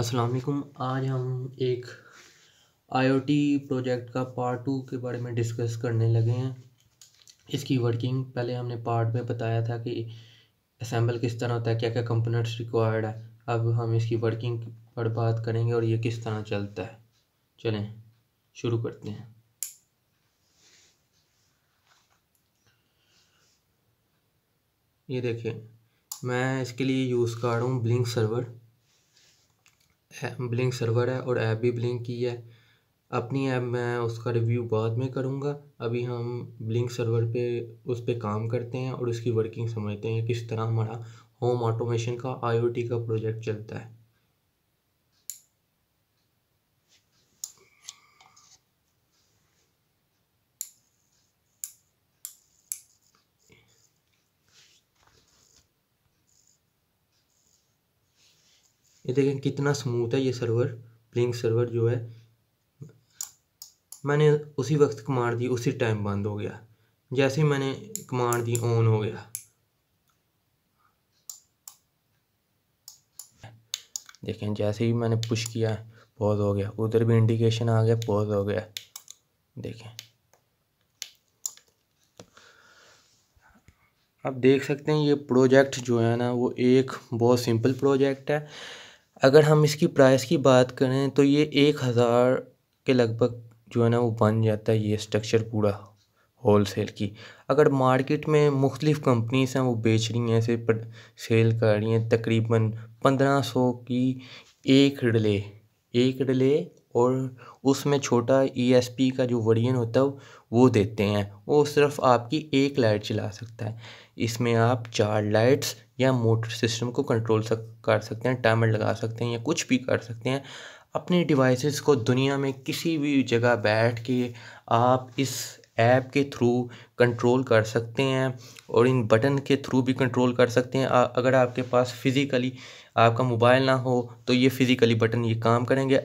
असलम आज हम एक आईओटी प्रोजेक्ट का पार्ट टू के बारे में डिस्कस करने लगे हैं इसकी वर्किंग पहले हमने पार्ट में बताया था कि असम्बल किस तरह होता है क्या क्या कंपोनेंट्स रिक्वायर्ड है अब हम इसकी वर्किंग पर बात करेंगे और ये किस तरह चलता है चलें शुरू करते हैं ये देखिए मैं इसके लिए यूज़ कर रहा हूँ ब्लिंक सर्वर ब्लिंक सर्वर है और ऐप भी ब्लिंक की है अपनी ऐप मैं उसका रिव्यू बाद में करूँगा अभी हम ब्लिंक सर्वर पे उस पर काम करते हैं और उसकी वर्किंग समझते हैं किस तरह हमारा होम ऑटोमेशन का आईओटी का प्रोजेक्ट चलता है ये देखें कितना स्मूथ है ये सर्वर प्लिंग सर्वर जो है मैंने उसी वक्त कमांड दी उसी टाइम बंद हो गया जैसे ही मैंने कमांड दी ऑन हो गया देखें जैसे ही मैंने पुश किया पॉज हो गया उधर भी इंडिकेशन आ गया पॉज हो गया देखें आप देख सकते हैं ये प्रोजेक्ट जो है ना वो एक बहुत सिंपल प्रोजेक्ट है अगर हम इसकी प्राइस की बात करें तो ये एक हज़ार के लगभग जो है ना वो बन जाता है ये स्ट्रक्चर पूरा होल सेल की अगर मार्केट में मुख्तफ कंपनीज़ हैं वो बेच रही हैं ऐसे पर सेल कर रही हैं तकरीबन पंद्रह सौ की एक रिले एक डिले और उसमें छोटा ई e का जो वर्जन होता है वो देते हैं वो सिर्फ आपकी एक लाइट चला सकता है इसमें आप चार लाइट्स या मोटर सिस्टम को कंट्रोल सक, कर सकते हैं टाइमर लगा सकते हैं या कुछ भी कर सकते हैं अपने डिवाइसेस को दुनिया में किसी भी जगह बैठ के आप इस ऐप के थ्रू कंट्रोल कर सकते हैं और इन बटन के थ्रू भी कंट्रोल कर सकते हैं अगर आपके पास फ़िज़िकली आपका मोबाइल ना हो तो ये फ़िज़िकली बटन ये काम करेंगे